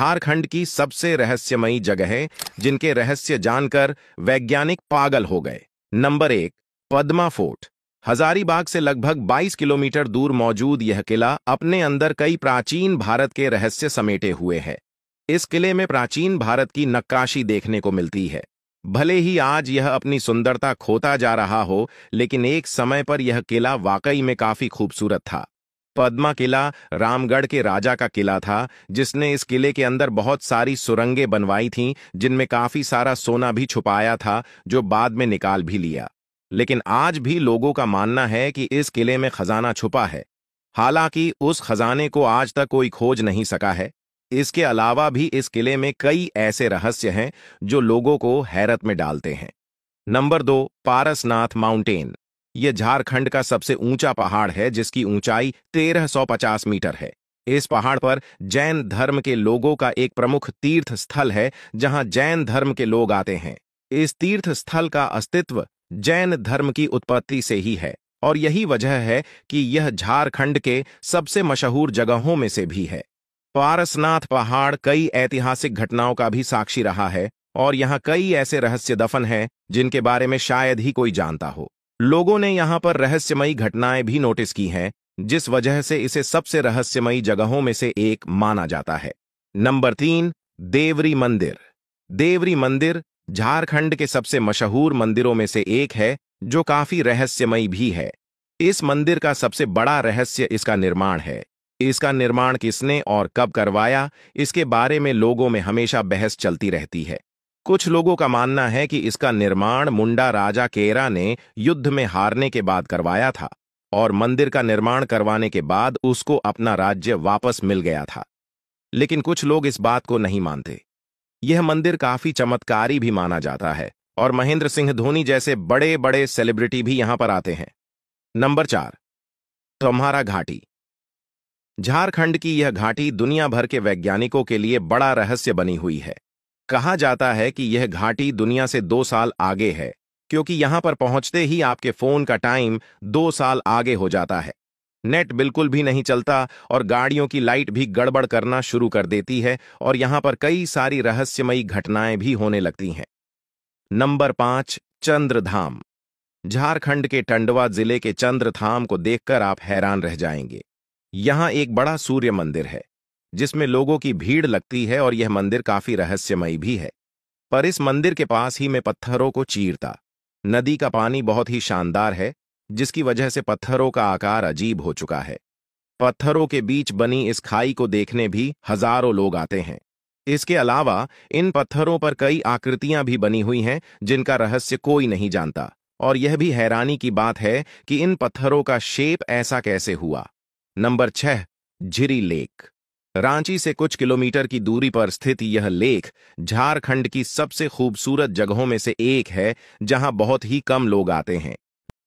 झारखंड की सबसे रहस्यमयी जगहें जिनके रहस्य जानकर वैज्ञानिक पागल हो गए नंबर एक पद्मा फोर्ट हजारीबाग से लगभग 22 किलोमीटर दूर मौजूद यह किला अपने अंदर कई प्राचीन भारत के रहस्य समेटे हुए है इस किले में प्राचीन भारत की नक्काशी देखने को मिलती है भले ही आज यह अपनी सुंदरता खोता जा रहा हो लेकिन एक समय पर यह किला वाकई में काफी खूबसूरत था पद्मा किला रामगढ़ के राजा का किला था जिसने इस किले के अंदर बहुत सारी सुरंगें बनवाई थीं जिनमें काफी सारा सोना भी छुपाया था जो बाद में निकाल भी लिया लेकिन आज भी लोगों का मानना है कि इस किले में खजाना छुपा है हालांकि उस खजाने को आज तक कोई खोज नहीं सका है इसके अलावा भी इस किले में कई ऐसे रहस्य हैं जो लोगों को हैरत में डालते हैं नंबर दो पारसनाथ माउंटेन ये झारखंड का सबसे ऊंचा पहाड़ है जिसकी ऊंचाई 1350 मीटर है इस पहाड़ पर जैन धर्म के लोगों का एक प्रमुख तीर्थ स्थल है जहां जैन धर्म के लोग आते हैं इस तीर्थ स्थल का अस्तित्व जैन धर्म की उत्पत्ति से ही है और यही वजह है कि यह झारखंड के सबसे मशहूर जगहों में से भी है पारसनाथ पहाड़ कई ऐतिहासिक घटनाओं का भी साक्षी रहा है और यहाँ कई ऐसे रहस्य दफन हैं जिनके बारे में शायद ही कोई जानता हो लोगों ने यहां पर रहस्यमयी घटनाएं भी नोटिस की हैं जिस वजह से इसे सबसे रहस्यमयी जगहों में से एक माना जाता है नंबर तीन देवरी मंदिर देवरी मंदिर झारखंड के सबसे मशहूर मंदिरों में से एक है जो काफी रहस्यमयी भी है इस मंदिर का सबसे बड़ा रहस्य इसका निर्माण है इसका निर्माण किसने और कब करवाया इसके बारे में लोगों में हमेशा बहस चलती रहती है कुछ लोगों का मानना है कि इसका निर्माण मुंडा राजा केरा ने युद्ध में हारने के बाद करवाया था और मंदिर का निर्माण करवाने के बाद उसको अपना राज्य वापस मिल गया था लेकिन कुछ लोग इस बात को नहीं मानते यह मंदिर काफी चमत्कारी भी माना जाता है और महेंद्र सिंह धोनी जैसे बड़े बड़े सेलिब्रिटी भी यहां पर आते हैं नंबर चार तुम्हारा घाटी झारखंड की यह घाटी दुनिया भर के वैज्ञानिकों के लिए बड़ा रहस्य बनी हुई है कहा जाता है कि यह घाटी दुनिया से दो साल आगे है क्योंकि यहां पर पहुंचते ही आपके फोन का टाइम दो साल आगे हो जाता है नेट बिल्कुल भी नहीं चलता और गाड़ियों की लाइट भी गड़बड़ करना शुरू कर देती है और यहां पर कई सारी रहस्यमयी घटनाएं भी होने लगती हैं नंबर पांच चंद्रधाम झारखंड के टंडवा जिले के चंद्रधाम को देखकर आप हैरान रह जाएंगे यहां एक बड़ा सूर्य मंदिर है जिसमें लोगों की भीड़ लगती है और यह मंदिर काफी रहस्यमयी भी है पर इस मंदिर के पास ही मैं पत्थरों को चीरता नदी का पानी बहुत ही शानदार है जिसकी वजह से पत्थरों का आकार अजीब हो चुका है पत्थरों के बीच बनी इस खाई को देखने भी हजारों लोग आते हैं इसके अलावा इन पत्थरों पर कई आकृतियां भी बनी हुई हैं जिनका रहस्य कोई नहीं जानता और यह भी हैरानी की बात है कि इन पत्थरों का शेप ऐसा कैसे हुआ नंबर छह झिरी लेक रांची से कुछ किलोमीटर की दूरी पर स्थित यह लेख झारखंड की सबसे खूबसूरत जगहों में से एक है जहां बहुत ही कम लोग आते हैं